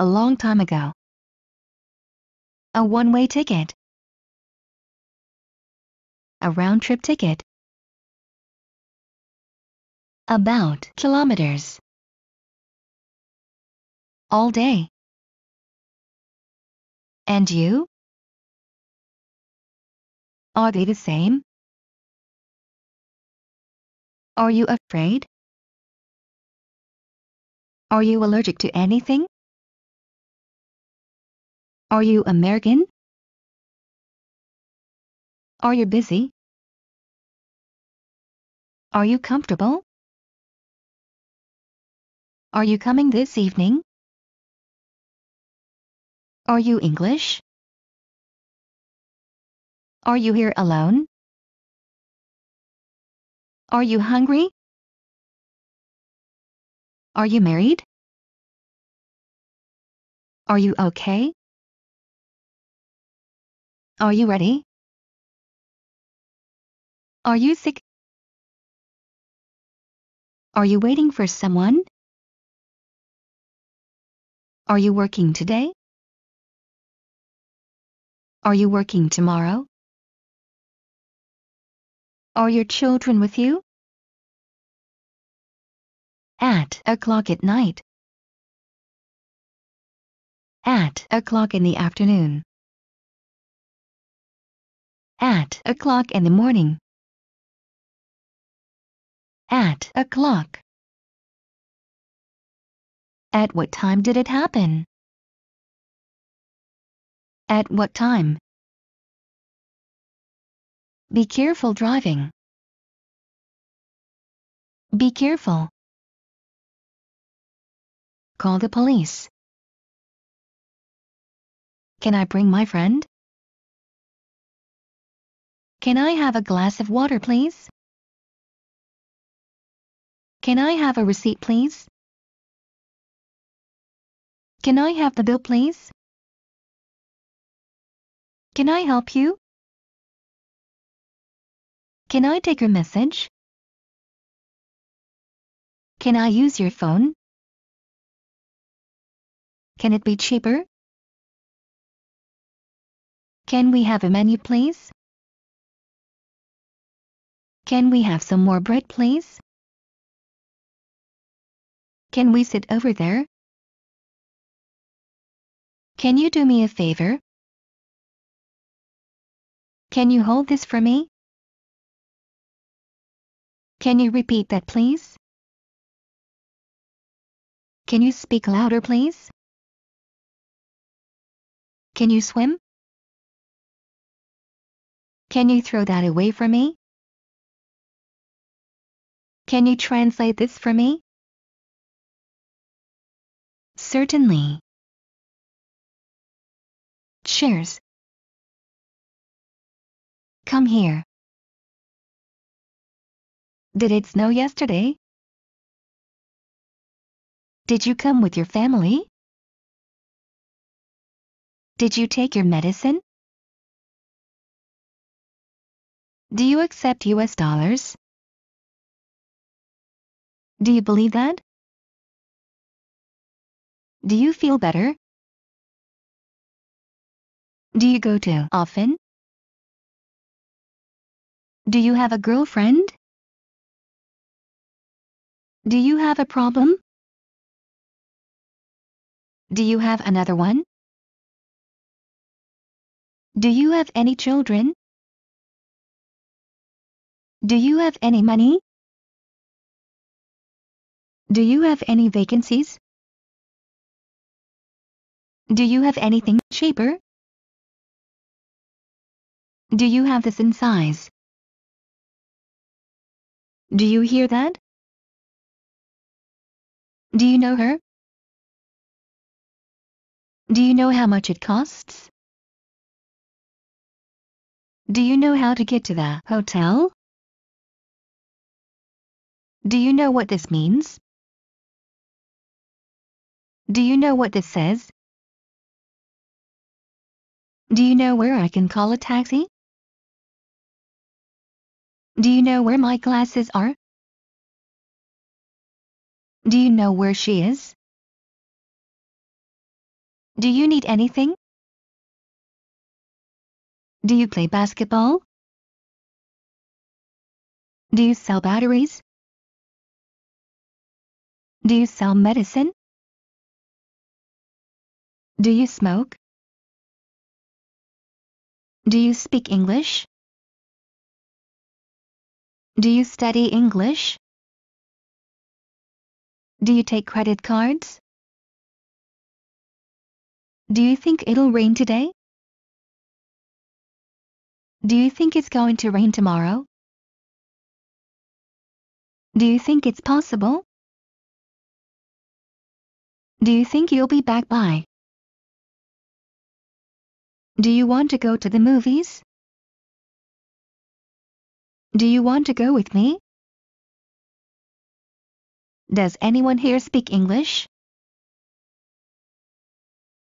a long time ago. A one-way ticket. A round-trip ticket. About kilometers. All day. And you? Are they the same? Are you afraid? Are you allergic to anything? Are you American? Are you busy? Are you comfortable? Are you coming this evening? Are you English? Are you here alone? Are you hungry? Are you married? Are you okay? Are you ready? Are you sick? Are you waiting for someone? Are you working today? Are you working tomorrow? Are your children with you? At o'clock at night. At o'clock in the afternoon at o'clock in the morning at o'clock at what time did it happen at what time be careful driving be careful call the police can I bring my friend can I have a glass of water, please? Can I have a receipt, please? Can I have the bill, please? Can I help you? Can I take your message? Can I use your phone? Can it be cheaper? Can we have a menu, please? Can we have some more bread please? Can we sit over there? Can you do me a favor? Can you hold this for me? Can you repeat that please? Can you speak louder please? Can you swim? Can you throw that away for me? Can you translate this for me? Certainly. Cheers. Come here. Did it snow yesterday? Did you come with your family? Did you take your medicine? Do you accept US dollars? Do you believe that? Do you feel better? Do you go to often? Do you have a girlfriend? Do you have a problem? Do you have another one? Do you have any children? Do you have any money? Do you have any vacancies? Do you have anything cheaper? Do you have this in size? Do you hear that? Do you know her? Do you know how much it costs? Do you know how to get to the hotel? Do you know what this means? Do you know what this says? Do you know where I can call a taxi? Do you know where my glasses are? Do you know where she is? Do you need anything? Do you play basketball? Do you sell batteries? Do you sell medicine? Do you smoke? Do you speak English? Do you study English? Do you take credit cards? Do you think it'll rain today? Do you think it's going to rain tomorrow? Do you think it's possible? Do you think you'll be back by? Do you want to go to the movies? Do you want to go with me? Does anyone here speak English?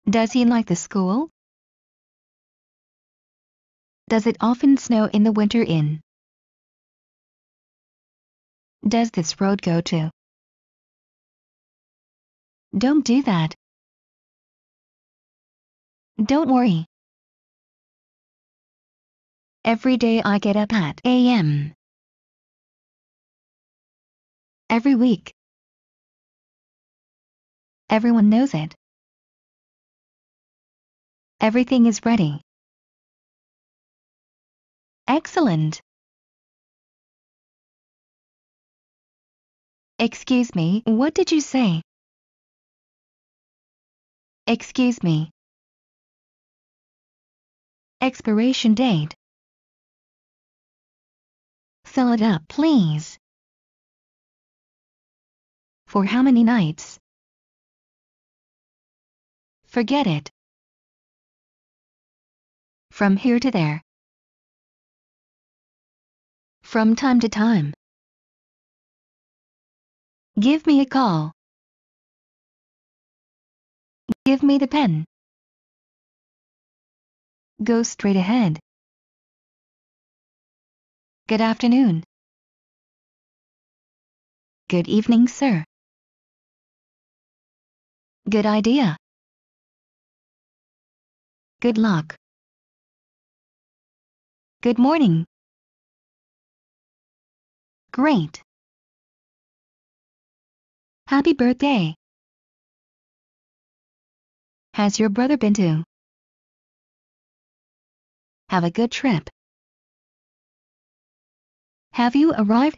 Does he like the school? Does it often snow in the winter in? Does this road go to? Don't do that. Don't worry. Every day I get up at AM. Every week. Everyone knows it. Everything is ready. Excellent. Excuse me, what did you say? Excuse me. Expiration date fill it up please. For how many nights? Forget it. From here to there. From time to time. Give me a call. Give me the pen. Go straight ahead. Good afternoon. Good evening, sir. Good idea. Good luck. Good morning. Great. Happy birthday. Has your brother been to? Have a good trip. Have you arrived?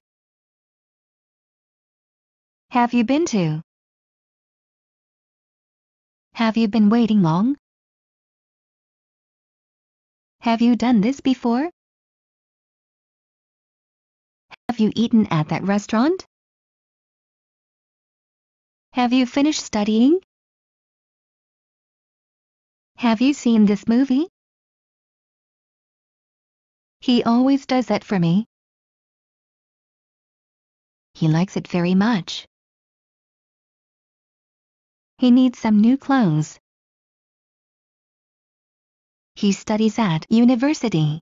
Have you been to? Have you been waiting long? Have you done this before? Have you eaten at that restaurant? Have you finished studying? Have you seen this movie? He always does that for me. He likes it very much. He needs some new clothes. He studies at university.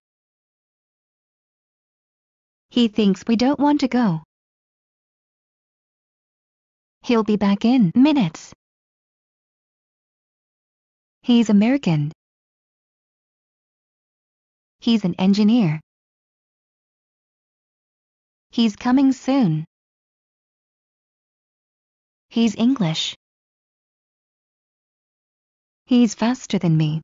He thinks we don't want to go. He'll be back in minutes. He's American. He's an engineer. He's coming soon. He's English. He's faster than me.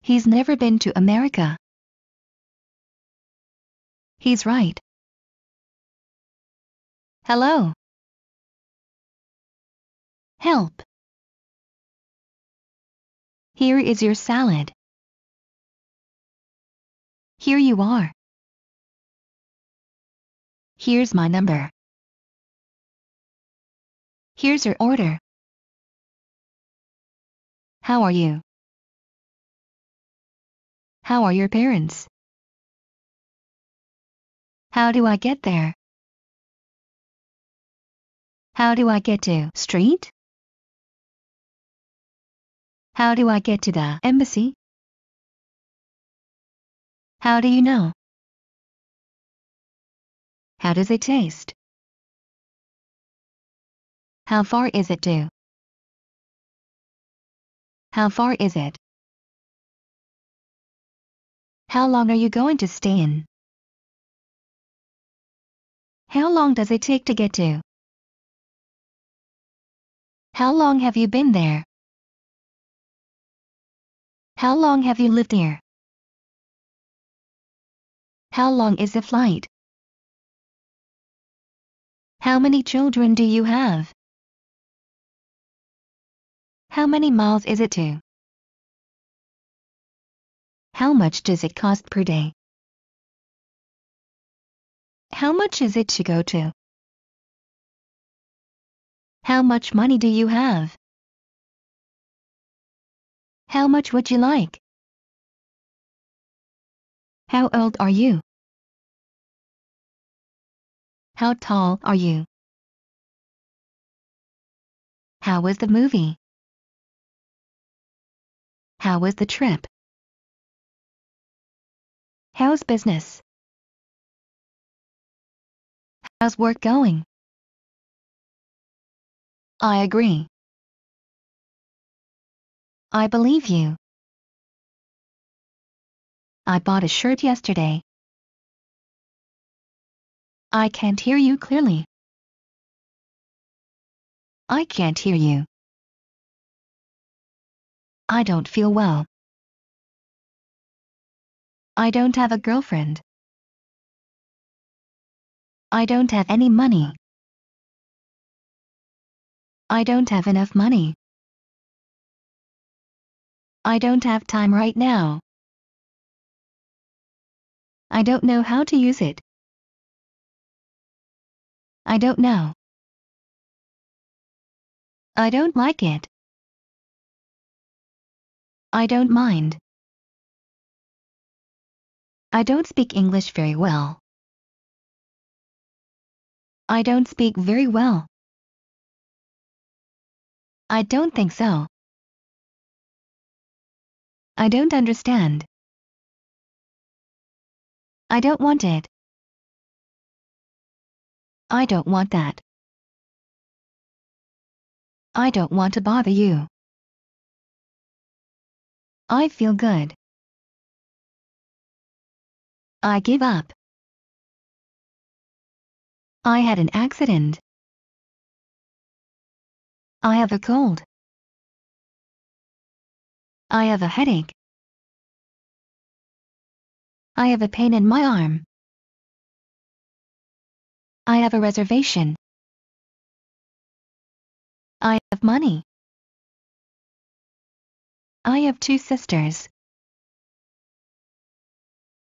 He's never been to America. He's right. Hello. Help. Here is your salad. Here you are. Here's my number. Here's your order. How are you? How are your parents? How do I get there? How do I get to street? How do I get to the embassy? How do you know? How does it taste? How far is it to? How far is it? How long are you going to stay in? How long does it take to get to? How long have you been there? How long have you lived here? How long is the flight? How many children do you have? How many miles is it to? How much does it cost per day? How much is it to go to? How much money do you have? How much would you like? How old are you? How tall are you? How was the movie? How was the trip? How's business? How's work going? I agree. I believe you. I bought a shirt yesterday. I can't hear you clearly. I can't hear you. I don't feel well. I don't have a girlfriend. I don't have any money. I don't have enough money. I don't have time right now. I don't know how to use it. I don't know. I don't like it. I don't mind. I don't speak English very well. I don't speak very well. I don't think so. I don't understand. I don't want it. I don't want that. I don't want to bother you. I feel good. I give up. I had an accident. I have a cold. I have a headache. I have a pain in my arm. I have a reservation. I have money. I have two sisters.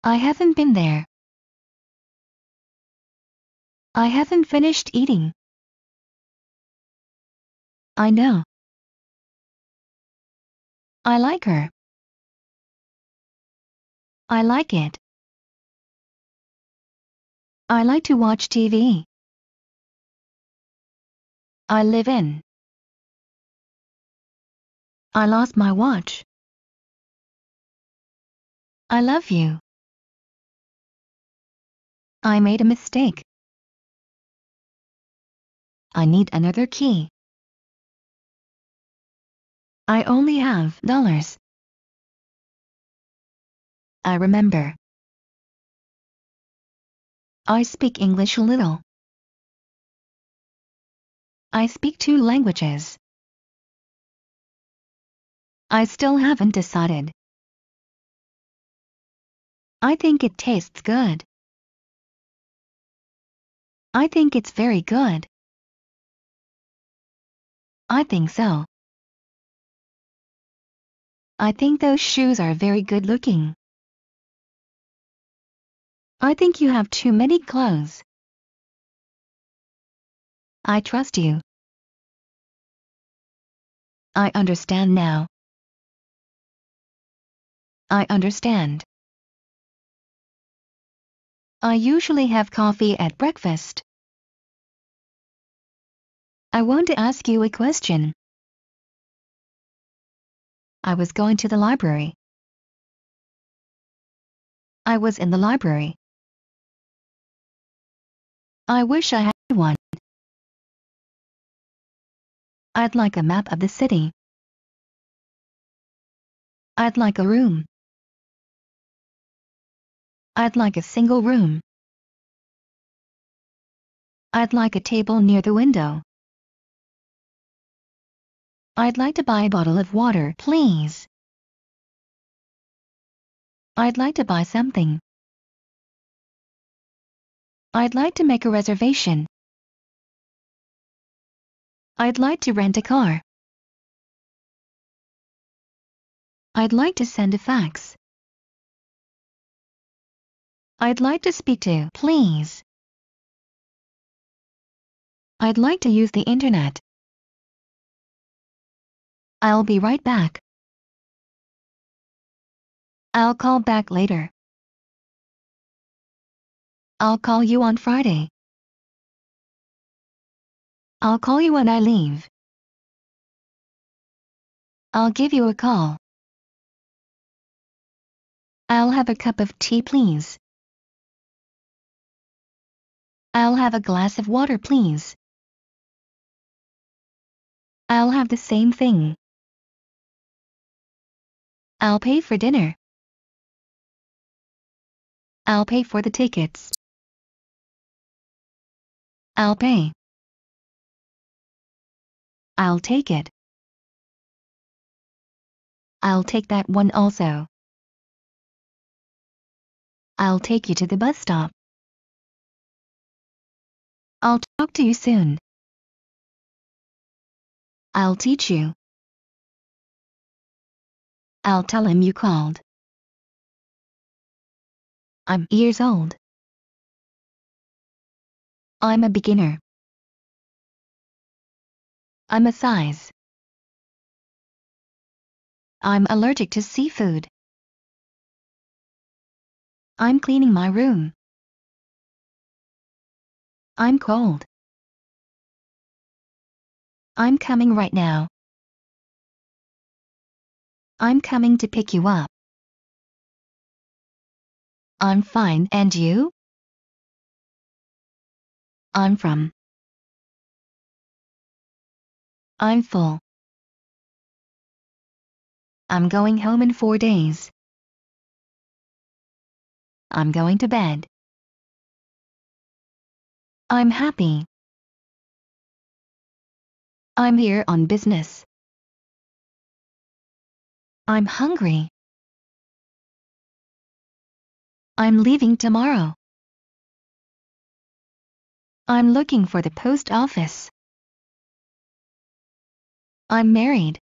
I haven't been there. I haven't finished eating. I know. I like her. I like it. I like to watch TV. I live in. I lost my watch. I love you. I made a mistake. I need another key. I only have dollars. I remember. I speak English a little. I speak two languages. I still haven't decided. I think it tastes good. I think it's very good. I think so. I think those shoes are very good looking. I think you have too many clothes. I trust you. I understand now. I understand. I usually have coffee at breakfast. I want to ask you a question. I was going to the library. I was in the library. I wish I had one. I'd like a map of the city. I'd like a room. I'd like a single room. I'd like a table near the window. I'd like to buy a bottle of water, please. I'd like to buy something. I'd like to make a reservation. I'd like to rent a car. I'd like to send a fax. I'd like to speak to, please. I'd like to use the internet. I'll be right back. I'll call back later. I'll call you on Friday. I'll call you when I leave. I'll give you a call. I'll have a cup of tea, please. I'll have a glass of water please. I'll have the same thing. I'll pay for dinner. I'll pay for the tickets. I'll pay. I'll take it. I'll take that one also. I'll take you to the bus stop. Talk to you soon. I'll teach you. I'll tell him you called. I'm years old. I'm a beginner. I'm a size. I'm allergic to seafood. I'm cleaning my room. I'm cold. I'm coming right now. I'm coming to pick you up. I'm fine and you? I'm from. I'm full. I'm going home in four days. I'm going to bed. I'm happy. I'm here on business. I'm hungry. I'm leaving tomorrow. I'm looking for the post office. I'm married.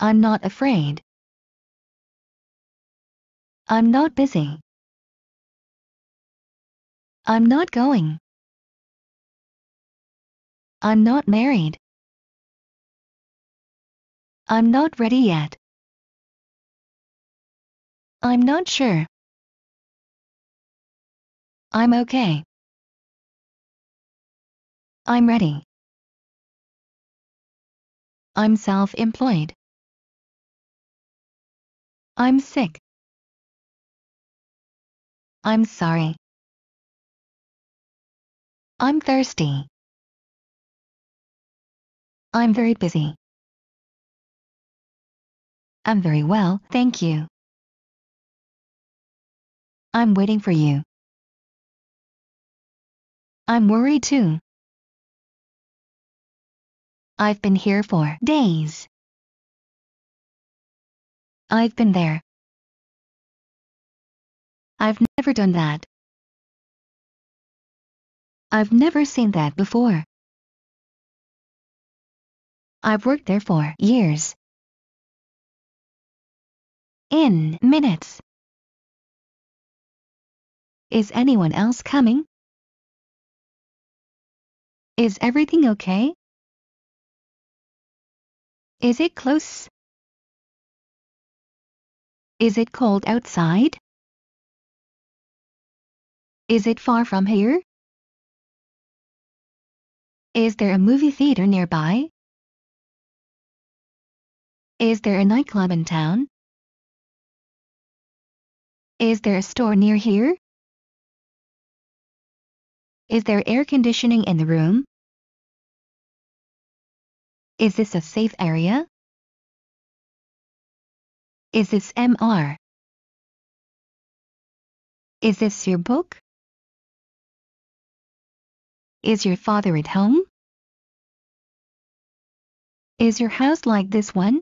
I'm not afraid. I'm not busy. I'm not going. I'm not married. I'm not ready yet. I'm not sure. I'm okay. I'm ready. I'm self-employed. I'm sick. I'm sorry. I'm thirsty. I'm very busy. I'm very well, thank you. I'm waiting for you. I'm worried too. I've been here for days. I've been there. I've never done that. I've never seen that before. I've worked there for years. In minutes. Is anyone else coming? Is everything okay? Is it close? Is it cold outside? Is it far from here? Is there a movie theater nearby? Is there a nightclub in town? Is there a store near here? Is there air conditioning in the room? Is this a safe area? Is this MR? Is this your book? Is your father at home? Is your house like this one?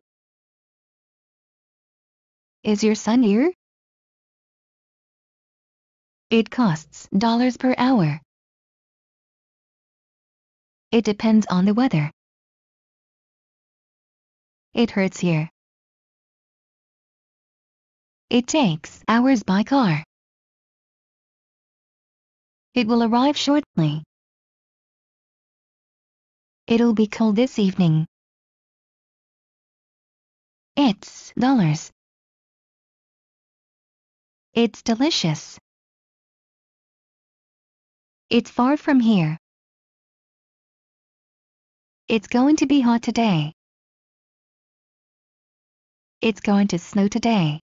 Is your son here? It costs dollars per hour. It depends on the weather. It hurts here. It takes hours by car. It will arrive shortly. It'll be cold this evening. It's dollars. It's delicious. It's far from here. It's going to be hot today. It's going to snow today.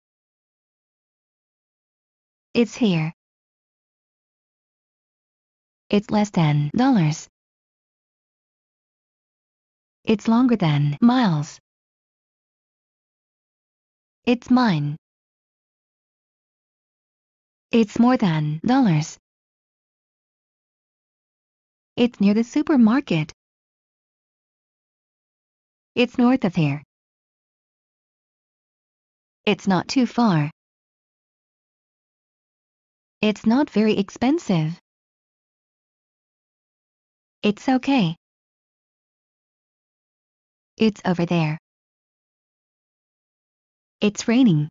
It's here. It's less than dollars. It's longer than miles. It's mine. It's more than dollars. It's near the supermarket. It's north of here. It's not too far. It's not very expensive. It's okay. It's over there. It's raining.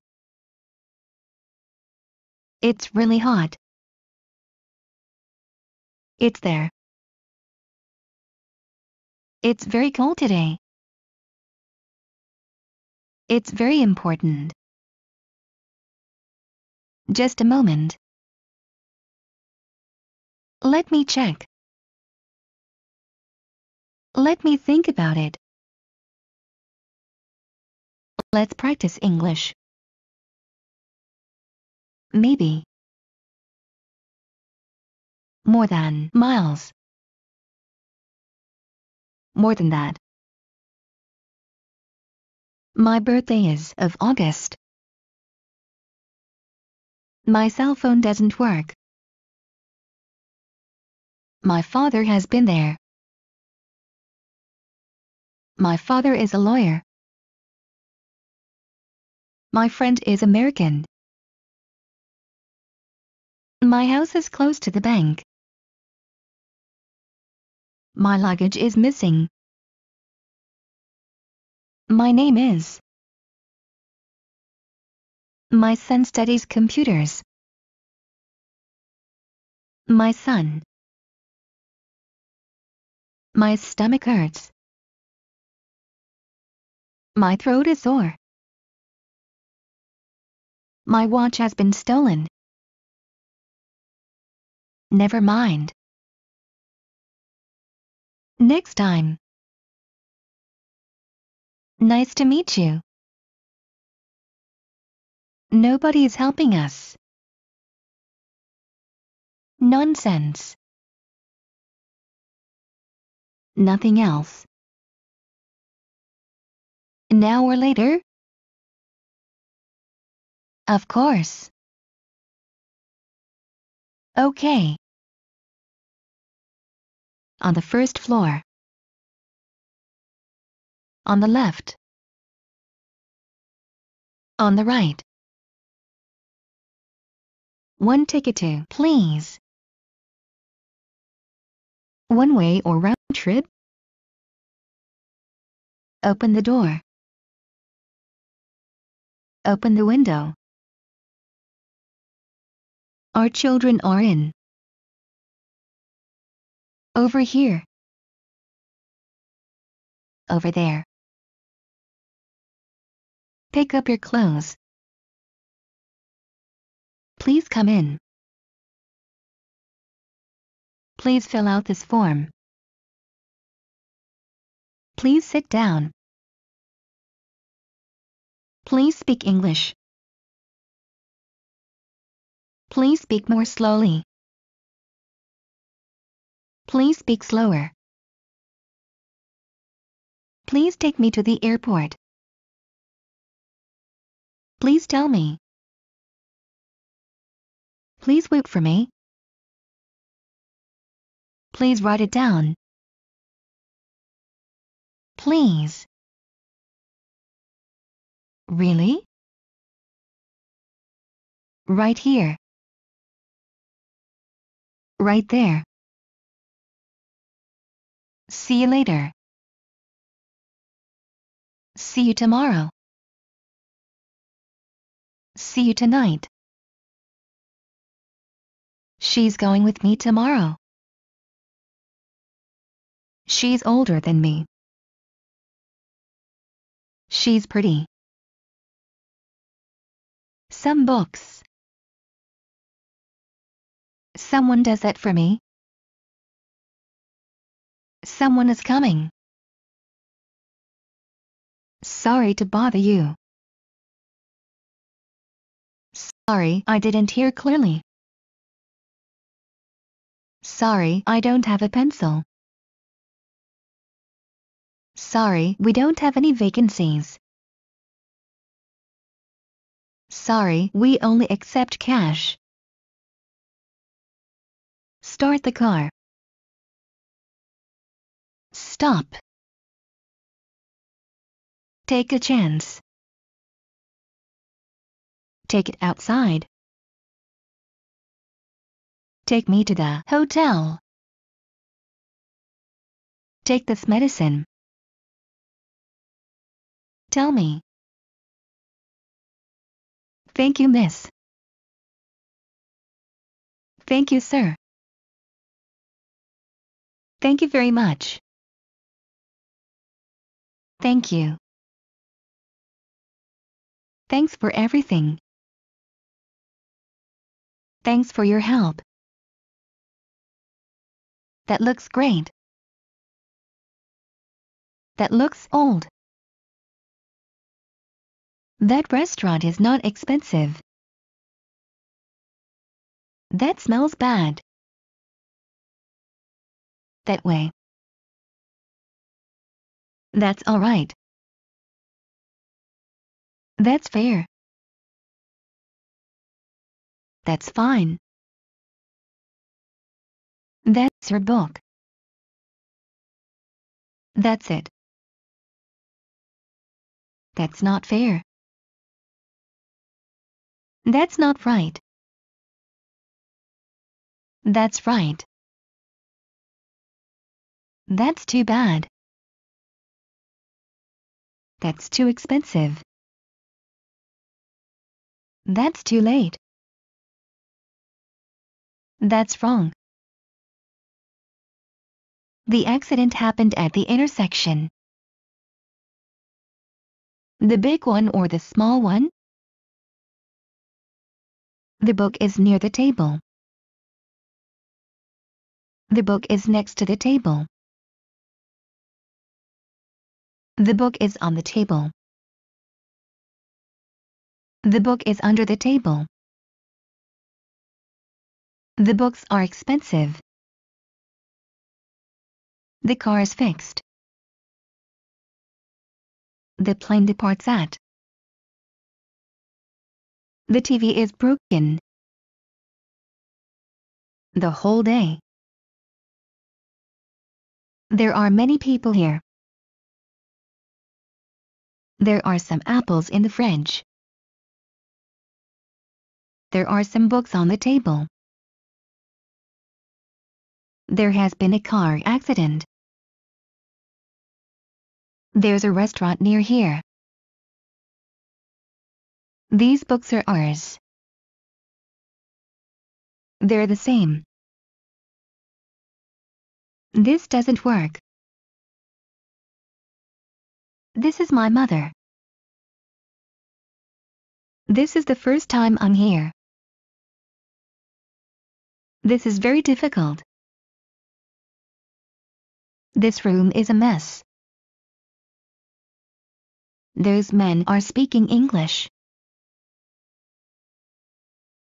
It's really hot. It's there. It's very cold today. It's very important. Just a moment. Let me check. Let me think about it. Let's practice English maybe. More than miles. More than that. My birthday is of August. My cell phone doesn't work. My father has been there. My father is a lawyer. My friend is American. My house is close to the bank. My luggage is missing. My name is. My son studies computers. My son. My stomach hurts. My throat is sore. My watch has been stolen. Never mind. Next time. Nice to meet you. Nobody is helping us. Nonsense. Nothing else. Now or later? Of course. Okay. On the first floor. On the left. On the right. One ticket to, please. One way or round trip? Open the door. Open the window. Our children are in. Over here. Over there. Pick up your clothes. Please come in. Please fill out this form. Please sit down. Please speak English. Please speak more slowly. Please speak slower. Please take me to the airport. Please tell me. Please wait for me. Please write it down. Please. Really? Right here right there. See you later. See you tomorrow. See you tonight. She's going with me tomorrow. She's older than me. She's pretty. Some books. Someone does that for me. Someone is coming. Sorry to bother you. Sorry, I didn't hear clearly. Sorry, I don't have a pencil. Sorry, we don't have any vacancies. Sorry, we only accept cash. Start the car. Stop. Take a chance. Take it outside. Take me to the hotel. Take this medicine. Tell me. Thank you, miss. Thank you, sir. Thank you very much. Thank you. Thanks for everything. Thanks for your help. That looks great. That looks old. That restaurant is not expensive. That smells bad that way. That's alright. That's fair. That's fine. That's her book. That's it. That's not fair. That's not right. That's right. That's too bad. That's too expensive. That's too late. That's wrong. The accident happened at the intersection. The big one or the small one? The book is near the table. The book is next to the table. The book is on the table. The book is under the table. The books are expensive. The car is fixed. The plane departs at. The TV is broken. The whole day. There are many people here. There are some apples in the fridge. There are some books on the table. There has been a car accident. There's a restaurant near here. These books are ours. They're the same. This doesn't work. This is my mother. This is the first time I'm here. This is very difficult. This room is a mess. Those men are speaking English.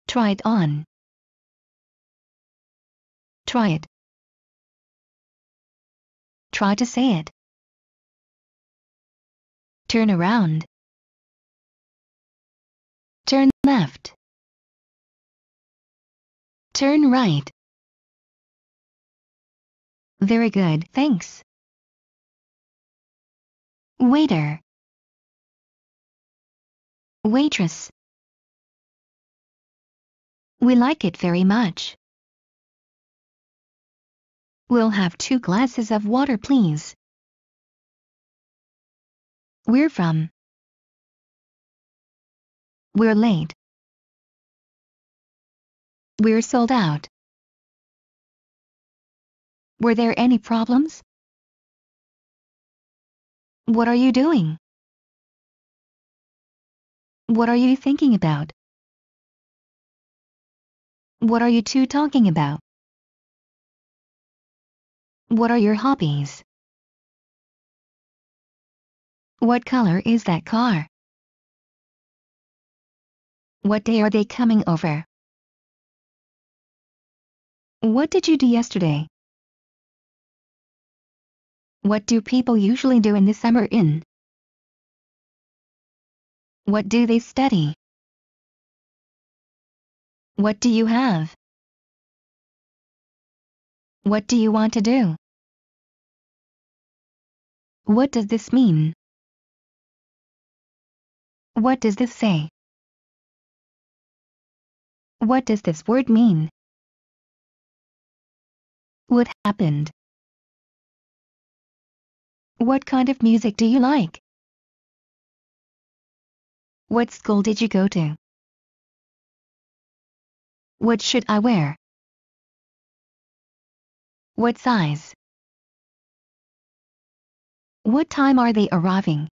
Try it on. Try it. Try to say it. Turn around. Turn left. Turn right. Very good, thanks. Waiter. Waitress. We like it very much. We'll have two glasses of water, please. We're from. We're late. We're sold out. Were there any problems? What are you doing? What are you thinking about? What are you two talking about? What are your hobbies? What color is that car? What day are they coming over? What did you do yesterday? What do people usually do in the summer in? What do they study? What do you have? What do you want to do? What does this mean? What does this say? What does this word mean? What happened? What kind of music do you like? What school did you go to? What should I wear? What size? What time are they arriving?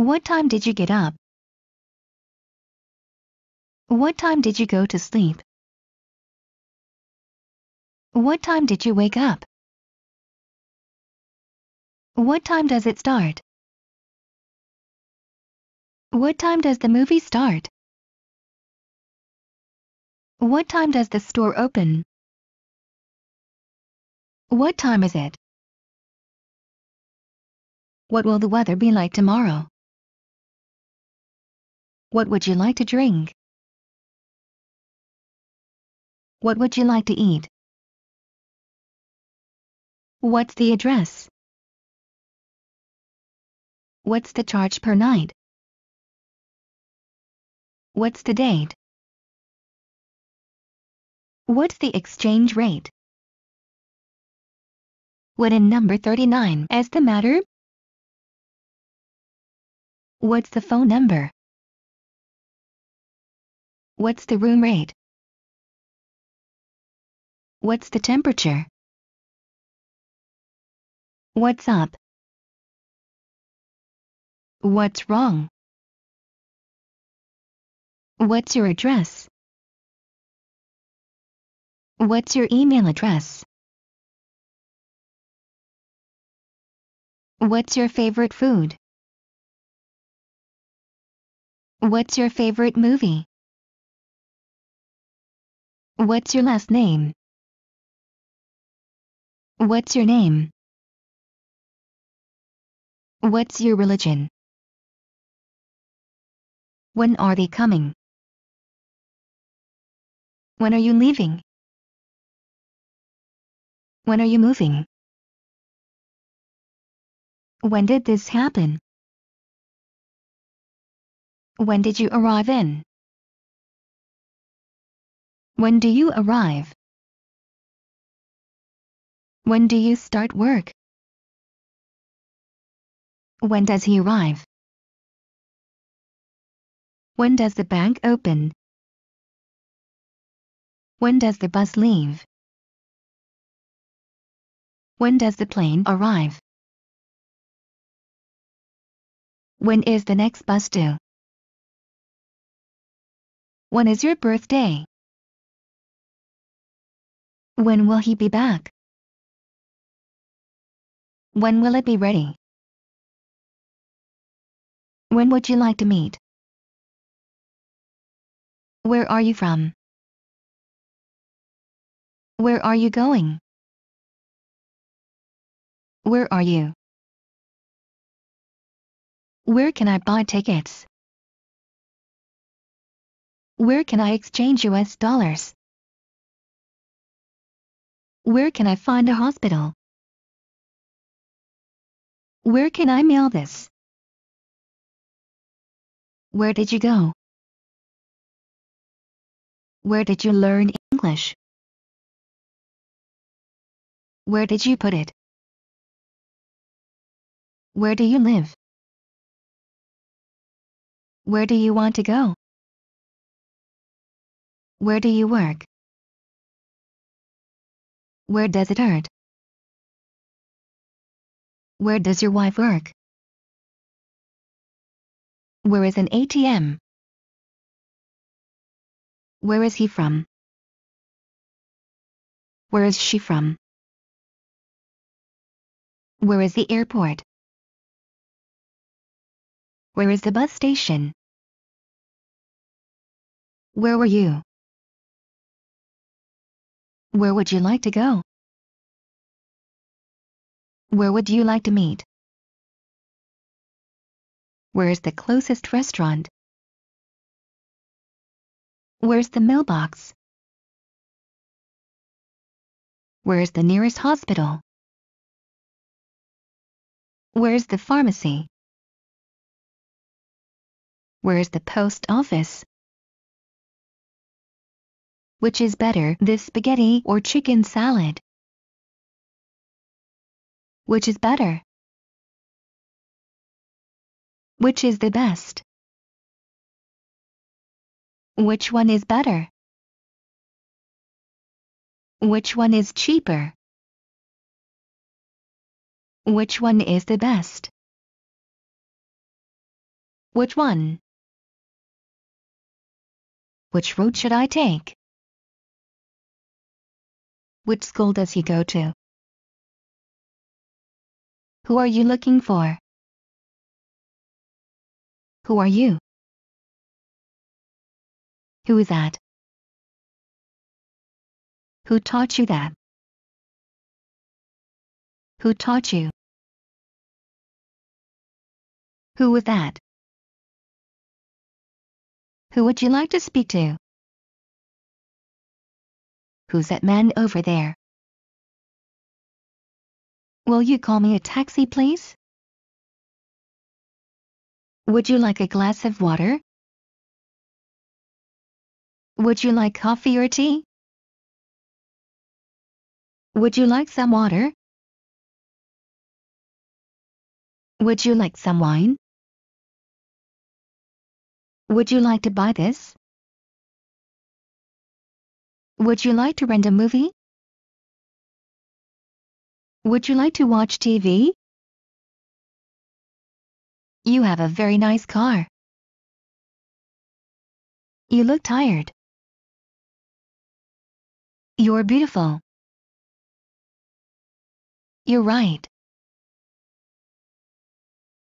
What time did you get up? What time did you go to sleep? What time did you wake up? What time does it start? What time does the movie start? What time does the store open? What time is it? What will the weather be like tomorrow? What would you like to drink? What would you like to eat? What's the address? What's the charge per night? What's the date? What's the exchange rate? What in number 39 is the matter? What's the phone number? What's the room rate? What's the temperature? What's up? What's wrong? What's your address? What's your email address? What's your favorite food? What's your favorite movie? What's your last name? What's your name? What's your religion? When are they coming? When are you leaving? When are you moving? When did this happen? When did you arrive in? When do you arrive? When do you start work? When does he arrive? When does the bank open? When does the bus leave? When does the plane arrive? When is the next bus due? When is your birthday? When will he be back? When will it be ready? When would you like to meet? Where are you from? Where are you going? Where are you? Where can I buy tickets? Where can I exchange US dollars? Where can I find a hospital? Where can I mail this? Where did you go? Where did you learn English? Where did you put it? Where do you live? Where do you want to go? Where do you work? Where does it hurt? Where does your wife work? Where is an ATM? Where is he from? Where is she from? Where is the airport? Where is the bus station? Where were you? Where would you like to go? Where would you like to meet? Where is the closest restaurant? Where's the mailbox? Where's the nearest hospital? Where's the pharmacy? Where's the post office? Which is better, this spaghetti or chicken salad? Which is better? Which is the best? Which one is better? Which one is cheaper? Which one is the best? Which one? Which road should I take? Which school does he go to? Who are you looking for? Who are you? Who is that? Who taught you that? Who taught you? Who was that? Who would you like to speak to? Who's that man over there? Will you call me a taxi, please? Would you like a glass of water? Would you like coffee or tea? Would you like some water? Would you like some wine? Would you like to buy this? Would you like to rent a movie? Would you like to watch TV? You have a very nice car. You look tired. You're beautiful. You're right.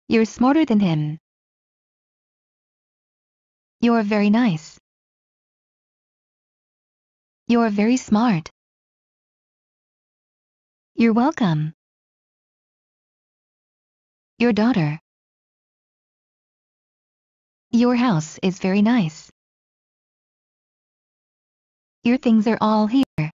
You're smarter than him. You're very nice. You're very smart. You're welcome. Your daughter. Your house is very nice. Your things are all here.